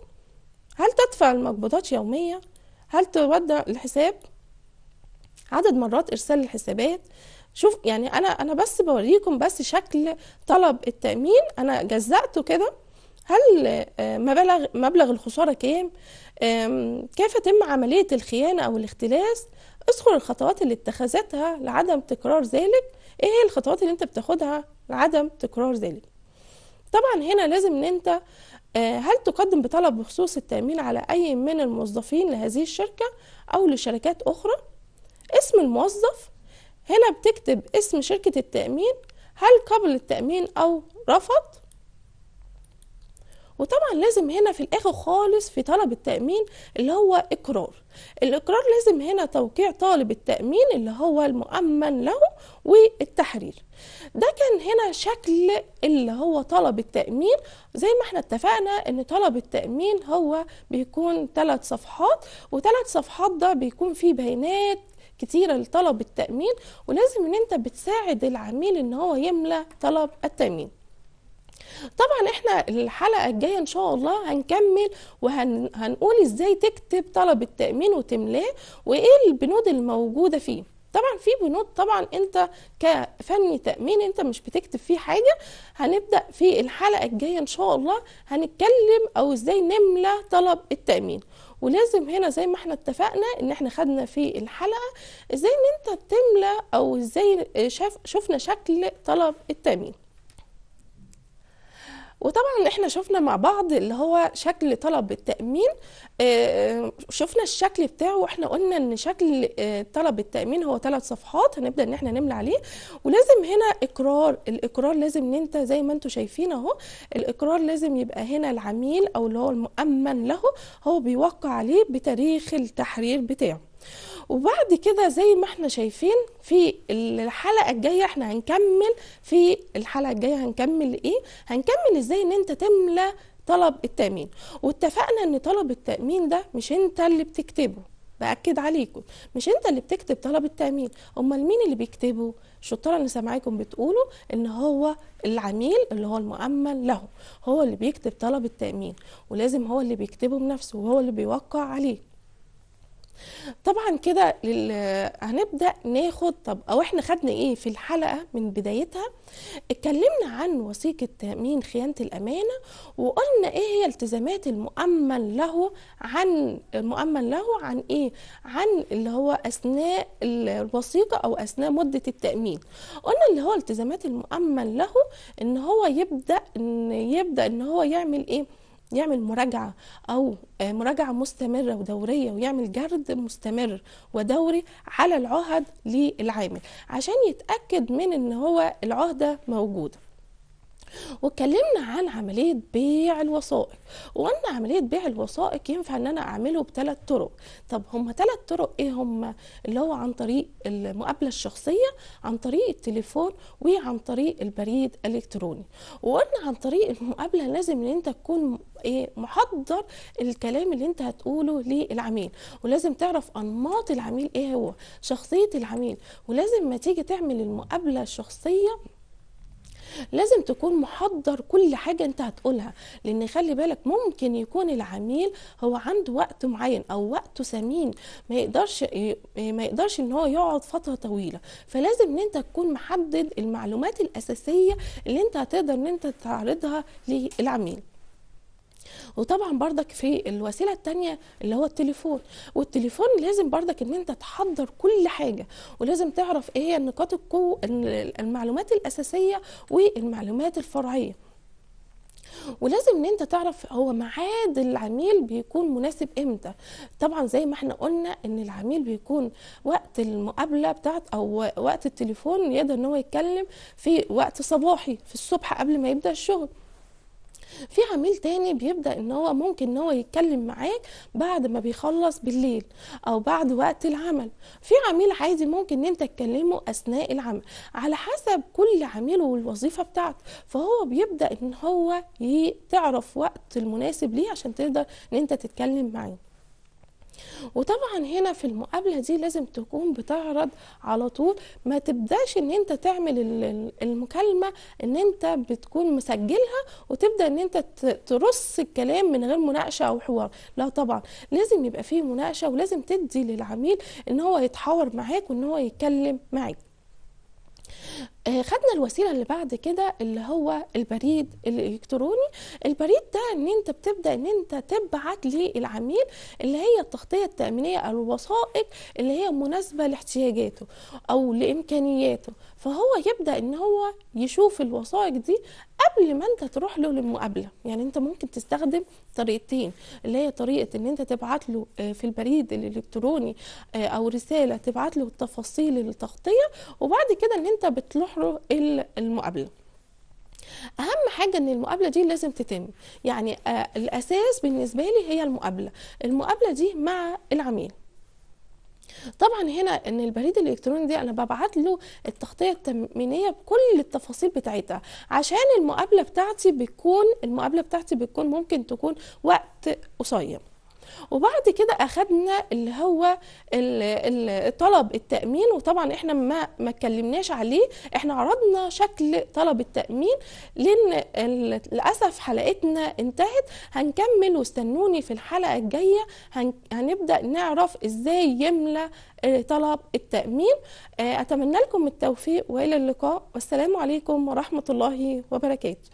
هل تدفع المقبوضات يوميا هل تودع الحساب عدد مرات ارسال الحسابات شوف يعني انا انا بس بوريكم بس شكل طلب التامين انا جزأته كده هل آه، مبلغ مبلغ الخساره كام كيف تم عمليه الخيانه او الاختلاس اذكر الخطوات اللي اتخذتها لعدم تكرار ذلك ايه هي الخطوات اللي انت بتاخدها لعدم تكرار ذلك طبعا هنا لازم ان انت آه، هل تقدم بطلب بخصوص التامين على اي من الموظفين لهذه الشركه او لشركات اخرى اسم الموظف هنا بتكتب اسم شركة التأمين هل قبل التأمين أو رفض وطبعا لازم هنا في الاخر خالص في طلب التامين اللي هو اقرار الاقرار لازم هنا توقيع طالب التامين اللي هو المؤمن له والتحرير ده كان هنا شكل اللي هو طلب التامين زي ما احنا اتفقنا ان طلب التامين هو بيكون ثلاث صفحات وثلاث صفحات ده بيكون فيه بيانات كتيره لطلب التامين ولازم ان انت بتساعد العميل ان هو يملى طلب التامين طبعا احنا الحلقه الجايه ان شاء الله هنكمل وهنقول ازاي تكتب طلب التامين وتملاه وايه البنود الموجوده فيه طبعا في بنود طبعا انت كفني تامين انت مش بتكتب فيه حاجه هنبدا في الحلقه الجايه ان شاء الله هنتكلم او ازاي نملى طلب التامين ولازم هنا زي ما احنا اتفقنا ان احنا خدنا في الحلقه ازاي ان انت تملى او ازاي شاف شفنا شكل طلب التامين وطبعا احنا شفنا مع بعض اللي هو شكل طلب التامين آه، آه، شفنا الشكل بتاعه واحنا قلنا ان شكل آه، طلب التامين هو ثلاث صفحات هنبدا ان احنا نملى عليه ولازم هنا اقرار الاقرار لازم ان انت زي ما انتم شايفين اهو الاقرار لازم يبقى هنا العميل او اللي هو المؤمن له هو بيوقع عليه بتاريخ التحرير بتاعه وبعد كده زي ما احنا شايفين في الحلقه الجايه احنا هنكمل في الحلقه الجايه هنكمل ايه هنكمل ازاي ان انت تملى طلب التامين واتفقنا ان طلب التامين ده مش انت اللي بتكتبه باكد عليكم مش انت اللي بتكتب طلب التامين امال مين اللي بيكتبه الشطاره اللي سامعاكم بتقولوا ان هو العميل اللي هو المؤمن له هو اللي بيكتب طلب التامين ولازم هو اللي بيكتبه بنفسه وهو اللي بيوقع عليه طبعا كده لل... هنبدا ناخد طب او احنا خدنا ايه في الحلقه من بدايتها اتكلمنا عن وثيقه تامين خيانه الامانه وقلنا ايه هي التزامات المؤمن له عن المؤمن له عن ايه عن اللي هو اثناء الوثيقه او اثناء مده التامين قلنا اللي هو التزامات المؤمن له ان هو يبدا ان يبدا ان هو يعمل ايه يعمل مراجعه او آه، مراجعه مستمره ودوريه ويعمل جرد مستمر ودوري على العهد للعامل عشان يتاكد من ان هو العهده موجوده واتكلمنا عن عمليه بيع الوثائق وقلنا عمليه بيع الوثائق ينفع ان انا اعمله بثلاث طرق طب هم ثلاث طرق ايه هم اللي هو عن طريق المقابله الشخصيه عن طريق التليفون وعن طريق البريد الالكتروني وقلنا عن طريق المقابله لازم ان انت تكون ايه محضر الكلام اللي انت هتقوله للعميل ولازم تعرف انماط العميل ايه هو شخصيه العميل ولازم ما تيجي تعمل المقابله الشخصيه لازم تكون محضر كل حاجه انت هتقولها لان خلي بالك ممكن يكون العميل هو عنده وقت معين او وقته ثمين ما يقدرش ما يقدرش ان هو يقعد فتره طويله فلازم ان انت تكون محدد المعلومات الاساسيه اللي انت هتقدر ان انت تعرضها للعميل وطبعا بردك في الوسيله الثانيه اللي هو التليفون والتليفون لازم بردك ان انت تحضر كل حاجه ولازم تعرف ايه هي القوه المعلومات الاساسيه والمعلومات الفرعيه ولازم ان انت تعرف هو ميعاد العميل بيكون مناسب امتى طبعا زي ما احنا قلنا ان العميل بيكون وقت المقابله بتاعت او وقت التليفون يقدر ان هو يتكلم في وقت صباحي في الصبح قبل ما يبدا الشغل في عميل تاني بيبدا ان هو ممكن ان هو يتكلم معاك بعد ما بيخلص بالليل او بعد وقت العمل في عميل عادي ممكن ان انت تكلمه اثناء العمل على حسب كل عميل والوظيفه بتاعته فهو بيبدا ان هو تعرف وقت المناسب ليه عشان تقدر ان انت تتكلم معاه وطبعا هنا في المقابله دي لازم تكون بتعرض على طول ما تبداش ان انت تعمل المكالمه ان انت بتكون مسجلها وتبدا ان انت ترص الكلام من غير مناقشه او حوار لا طبعا لازم يبقى فيه مناقشه ولازم تدي للعميل ان هو يتحاور معاك وان هو يتكلم معاك آه، خدنا الوسيله اللي بعد كده اللي هو البريد الالكتروني البريد ده ان انت بتبدا ان انت تبعت للعميل اللي هي التغطيه التامينيه او الوثائق اللي هي مناسبه لاحتياجاته او لامكانياته فهو يبدا ان هو يشوف الوثائق دي قبل ما انت تروح له للمقابله يعني انت ممكن تستخدم طريقتين اللي هي طريقه ان انت تبعت له آه، في البريد الالكتروني آه، او رساله تبعت له التفاصيل التغطيه وبعد كده ان انت بتروح له المقابله اهم حاجه ان المقابله دي لازم تتم يعني آه، الاساس بالنسبه لي هي المقابله المقابله دي مع العميل طبعا هنا ان البريد الالكتروني دي انا ببعت له التغطيه التامينيه بكل التفاصيل بتاعتها عشان المقابله بتاعتي بتكون المقابله بتاعتي بتكون ممكن تكون وقت قصير وبعد كده اخدنا اللي هو طلب التامين وطبعا احنا ما ما اتكلمناش عليه احنا عرضنا شكل طلب التامين لان للاسف حلقتنا انتهت هنكمل واستنوني في الحلقه الجايه هنبدا نعرف ازاي يملى طلب التامين آه، اتمنى لكم التوفيق والى اللقاء والسلام عليكم ورحمه الله وبركاته